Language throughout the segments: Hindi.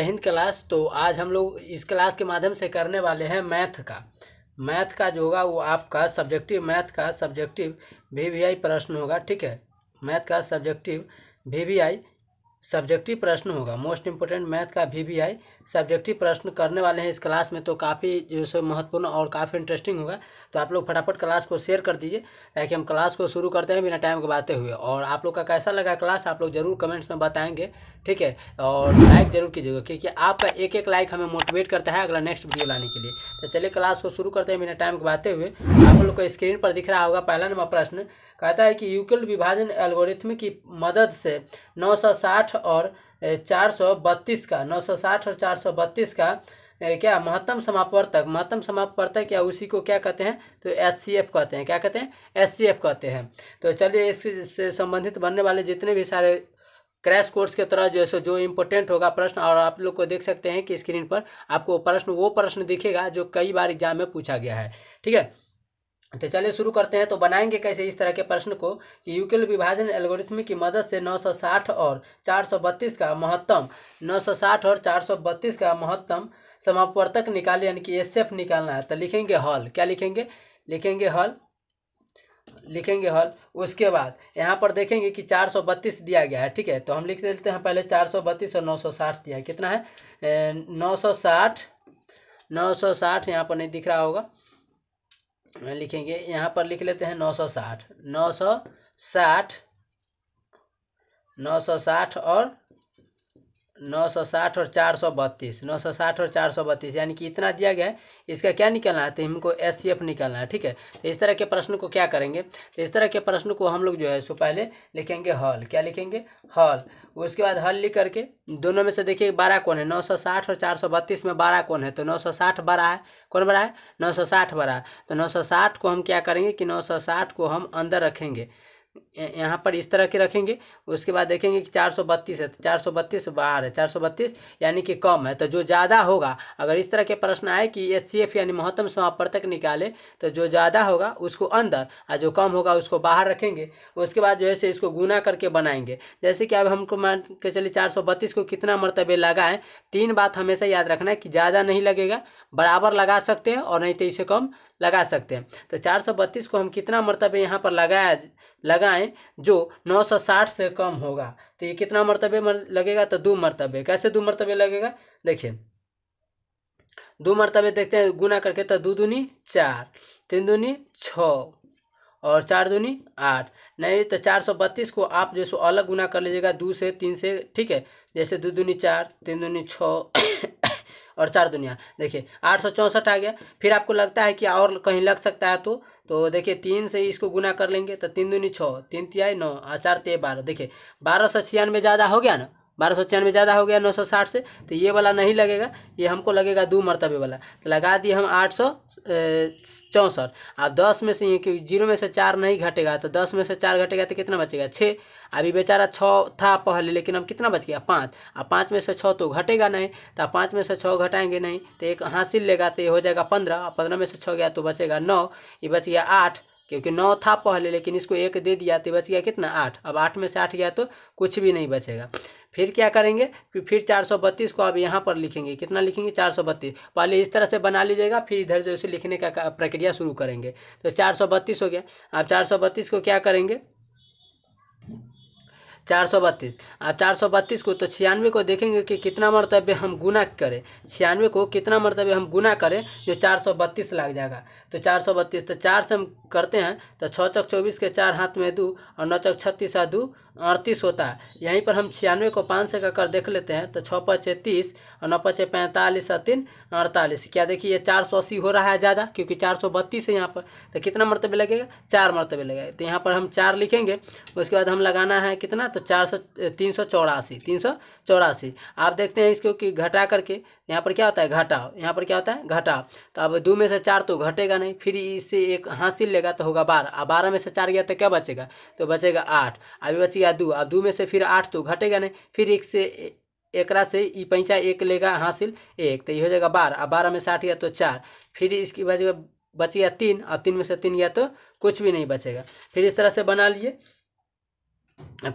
जय हिंद क्लास तो आज हम लोग इस क्लास के माध्यम से करने वाले हैं मैथ का मैथ का जो होगा वो आपका सब्जेक्टिव मैथ का सब्जेक्टिव वी वी आई प्रश्न होगा ठीक है मैथ का subjective V V I subjective प्रश्न होगा मोस्ट इम्पोर्टेंट मैथ का वी वी आई सब्जेक्टिव प्रश्न करने वाले हैं इस क्लास में तो काफ़ी जो सो महत्वपूर्ण और काफ़ी इंटरेस्टिंग होगा तो आप लोग फटाफट क्लास को शेयर कर दीजिए ताकि हम क्लास को शुरू करते हैं बिना टाइम के गवाते हुए और आप लोग का कैसा लगा क्लास आप लोग ज़रूर कमेंट्स में बताएंगे ठीक है और लाइक ज़रूर कीजिएगा क्योंकि आपका एक एक लाइक हमें मोटिवेट करता है अगला नेक्स्ट वीडियो लाने के लिए तो चलिए क्लास को शुरू करते हैं बिना टाइम गवाते हुए आप लोग को स्क्रीन पर दिख रहा होगा पहला नंबर प्रश्न कहता है कि यूक्लिड विभाजन एल्गोरिथम की मदद से 960 और 432 का 960 और 432 का क्या महत्तम समापवर्तक महत्तम समापवर्तक या उसी को क्या कहते हैं तो एस कहते हैं क्या कहते हैं एस कहते हैं तो चलिए इससे संबंधित बनने वाले जितने भी सारे क्रैश कोर्स के तरह जैसे जो इम्पोर्टेंट होगा प्रश्न और आप लोग को देख सकते हैं कि स्क्रीन पर आपको प्रश्न वो प्रश्न दिखेगा जो कई बार एग्जाम में पूछा गया है ठीक है तो चलिए शुरू करते हैं तो बनाएंगे कैसे इस तरह के प्रश्न को कि यूकेल विभाजन एल्गोरिथम की मदद से 960 और 432 का महत्तम 960 और 432 का महत्तम समापवर्तक निकाले यानी कि एस निकालना है तो लिखेंगे हल क्या लिखेंगे लिखेंगे हल लिखेंगे हल उसके बाद यहाँ पर देखेंगे कि 432 दिया गया है ठीक है तो हम लिख देते हैं पहले चार और नौ दिया है कितना है नौ सौ साठ यहाँ पर नहीं दिख रहा होगा लिखेंगे यहाँ पर लिख लेते हैं नौ सौ साठ नौ सौ साठ नौ सौ साठ और नौ सौ साठ और चार सौ बत्तीस नौ सौ साठ और चार सौ बत्तीस यानी कि इतना दिया गया है इसका क्या निकलना है तो हमको एस सी एफ निकलना है ठीक है तो इस तरह के प्रश्न को क्या करेंगे तो इस तरह के प्रश्न को हम लोग जो है सो पहले लिखेंगे हॉल क्या लिखेंगे हॉल उसके बाद हल लिख करके दोनों में से देखिए बारह कौन है नौ सौ साठ और चार सौ बत्तीस में बारह कौन है तो नौ सौ साठ बड़ा है कौन बड़ा है नौ सौ साठ बड़ा है तो नौ सौ साठ को हम क्या करेंगे कि नौ सौ साठ को हम अंदर रखेंगे यहाँ पर इस तरह के रखेंगे उसके बाद देखेंगे कि चार सौ बत्तीस है तो चार सौ बत्तीस बाहर है चार सौ बत्तीस यानी कि कम है तो जो ज़्यादा होगा अगर इस तरह के प्रश्न आए कि एस सी एफ यानी महत्तम समापर्तक निकाले तो जो ज़्यादा होगा उसको अंदर और जो कम होगा उसको बाहर रखेंगे उसके बाद जो है इसको गुना करके बनाएंगे जैसे कि अब हमको मान के चलिए चार सौ बत्तीस को कितना मरतबे लगाएं तीन बात हमेशा याद रखना है कि ज़्यादा नहीं लगेगा बराबर लगा सकते हैं और नहीं तो इसे कम लगा सकते हैं तो 432 को हम कितना मरतबे यहाँ पर लगाया लगाएं जो 960 से कम होगा तो ये कितना मरतबे मर, लगेगा तो दो मरतबे कैसे दो मरतबे लगेगा देखिए दो मरतबे देखते हैं गुना करके तो दो दूनी चार तीन दूनी छ और चार दूनी आठ नहीं तो चार सौ बत्तीस को आप जैसे अलग गुना कर लीजिएगा दो से तीन से ठीक है जैसे दो दूनी चार तीन दूनी छः और चार दुनिया देखिए आठ सौ चौंसठ आ गया फिर आपको लगता है कि और कहीं लग सकता है तो तो देखिए तीन से इसको गुना कर लेंगे तो तीन दूनी छः तीन तिहाई नौ और चार ते बारह देखिए बारह सौ छियानवे ज़्यादा हो गया ना बारह सौ छियानवे ज़्यादा हो गया नौ सौ साठ से तो ये वाला नहीं लगेगा ये हमको लगेगा दो मरतबे वाला तो लगा दिए हम आठ सौ चौंसठ अब दस में से क्योंकि जीरो में से चार नहीं घटेगा तो दस में से चार घटेगा तो कितना बचेगा छः अभी बेचारा छः था पहले लेकिन अब कितना बच गया पाँच अब पाँच में से छः तो घटेगा नहीं तो पाँच में से छः घटाएंगे नहीं तो एक हासिल लेगा तो ये हो जाएगा पंद्रह पंद्रह में से छः गया तो बचेगा नौ ये बच गया आठ क्योंकि नौ था पहले लेकिन इसको एक दे दिया तो बच गया कितना आठ अब आठ में से आठ गया तो कुछ भी नहीं बचेगा फिर क्या करेंगे फिर चार सौ बत्तीस को आप यहाँ पर लिखेंगे कितना लिखेंगे चार सौ बत्तीस पहले इस तरह से बना लीजिएगा फिर इधर जो इसे लिखने का प्रक्रिया शुरू करेंगे तो चार सौ बत्तीस हो गया आप चार सौ बत्तीस को क्या करेंगे चार सौ बत्तीस अब चार सौ बत्तीस को तो छियानवे को देखेंगे कि कितना मरतबे हम गुना करें छियानवे को कितना मरतबे हम गुना करें जो चार सौ बत्तीस लग जाएगा तो चार सौ बत्तीस तो चार से हम करते हैं तो छः चौक चौबीस के चार हाथ में दो और नौ चौक छत्तीस और दो अड़तीस होता है यहीं पर हम छियानवे को पाँच से का कर देख लेते हैं तो छः पचे तीस और नौ पचे पैंतालीस और तीन अड़तालीस क्या देखिए ये चार सौ अस्सी हो रहा है ज़्यादा क्योंकि चार सौ बत्तीस है यहाँ पर तो कितना मरतबे लगेगा चार मरतबे लगेगा तो यहाँ पर हम चार लिखेंगे उसके बाद हम लगाना है कितना तो तो चार सौ तीन सौ चौरासी तीन सौ चौरासी आप देखते हैं इसको कि घटा करके यहाँ पर क्या होता है घटाओ यहाँ पर क्या होता है घटाओ तो अब दो में से चार तो घटेगा नहीं फिर इससे एक हासिल लेगा तो होगा बारह अब बारह में से चार गया तो क्या बचेगा तो बचेगा आठ अभी गया दो अब दो में से फिर आठ तो घटेगा नहीं फिर एक से एकरा से ई पैंचा एक लेगा हासिल एक तो ये हो जाएगा बारह अब बारह में से आठ गया तो चार फिर इसकी वजह बच गया तीन अब तीन में से तीन गया तो कुछ भी नहीं बचेगा फिर इस तरह से बना लिए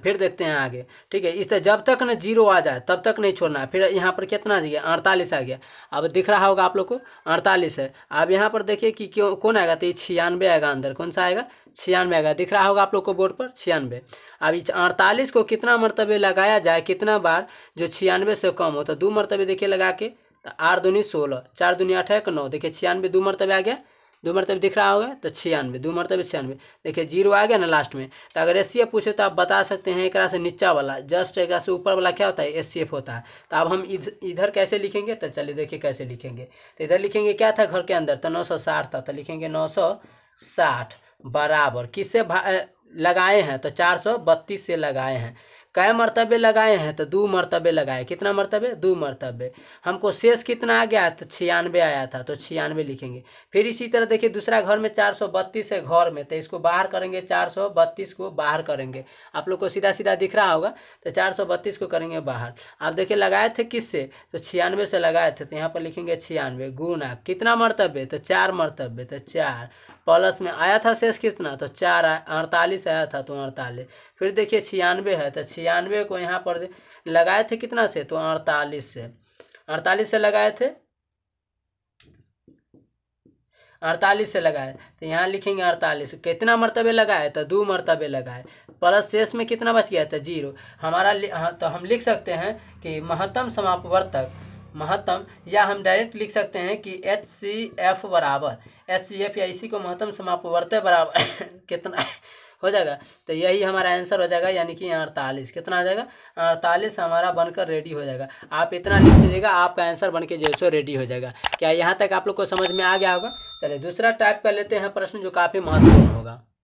फिर देखते हैं आगे ठीक है इस तरह जब तक ना जीरो आ जाए तब तक नहीं छोड़ना है फिर यहाँ पर कितना आ गया अड़तालीस आ गया अब दिख रहा होगा आप लोग को अड़तालीस है अब यहाँ पर देखिए कि क्यों कौन आएगा तो ये छियानवे आएगा अंदर कौन सा आएगा छियानवे आएगा दिख रहा होगा आप लोग को बोर्ड पर छियानवे अब इस अड़तालीस को कितना मरतबे लगाया जाए कितना बार जो छियानवे से कम हो तो दो मरतबे देखिए लगा के तो आठ दूनी सोलह चार दूनी एक नौ देखिए छियानवे दो मरतबे आ गया दो मरतब दिख रहा होगा तो छियानवे दो मरतब छियानवे देखिए जीरो आ गया ना लास्ट में तो अगर एस पूछे तो आप बता सकते हैं एक से नीचा वाला जस्ट एक से ऊपर वाला क्या होता है एस होता है तो अब हम इधर कैसे लिखेंगे तो चलिए देखिए कैसे लिखेंगे तो इधर लिखेंगे क्या था घर के अंदर तो नौ था तो लिखेंगे नौ बराबर किससे लगाए हैं तो चार सौ बत्तीस से लगाए हैं कै मरतबे लगाए हैं तो दो मरतबे लगाए कितना मरतबे दो मरतबे हमको शेष कितना आ गया तो छियानवे आया था तो छियानवे लिखेंगे फिर इसी तरह देखिए दूसरा घर में चार सौ बत्तीस है घर में तो इसको बाहर करेंगे चार सौ बत्तीस को बाहर करेंगे आप लोग को सीधा सीधा दिख रहा होगा तो चार सौ बत्तीस को करेंगे बाहर आप देखिए लगाए थे किस से तो छियानवे से लगाए थे तो यहाँ पर लिखेंगे छियानवे गुना कितना मरतबे तो चार मरतबे तो चार प्लस में आया था शेष कितना तो चार अड़तालीस आया था तो अड़तालीस फिर देखिए छियानवे है तो छियानवे को यहाँ पर लगाए थे कितना से तो अड़तालीस से अड़तालीस से लगाए थे अड़तालीस से लगाए तो यहाँ लिखेंगे अड़तालीस कितना मरतबे लगाए तो दो मरतबे लगाए प्लस शेष में कितना बच गया था तो जीरो हमारा हाँ, तो हम लिख सकते हैं कि महत्तम समापवर्तक महत्तम या हम डायरेक्ट लिख सकते हैं कि एच सी एफ बराबर एच सी एफ या इसी को महत्तम समापवर्तय बराबर कितना हो जाएगा तो यही हमारा आंसर हो जाएगा यानी कि अड़तालीस कितना आ जाएगा अड़तालीस हमारा बनकर रेडी हो जाएगा आप इतना लिख दीजिएगा आपका आंसर बन के जो रेडी हो जाएगा क्या यहाँ तक आप लोग को समझ में आ गया होगा चलिए दूसरा टाइप कर लेते हैं प्रश्न जो काफ़ी महत्वपूर्ण होगा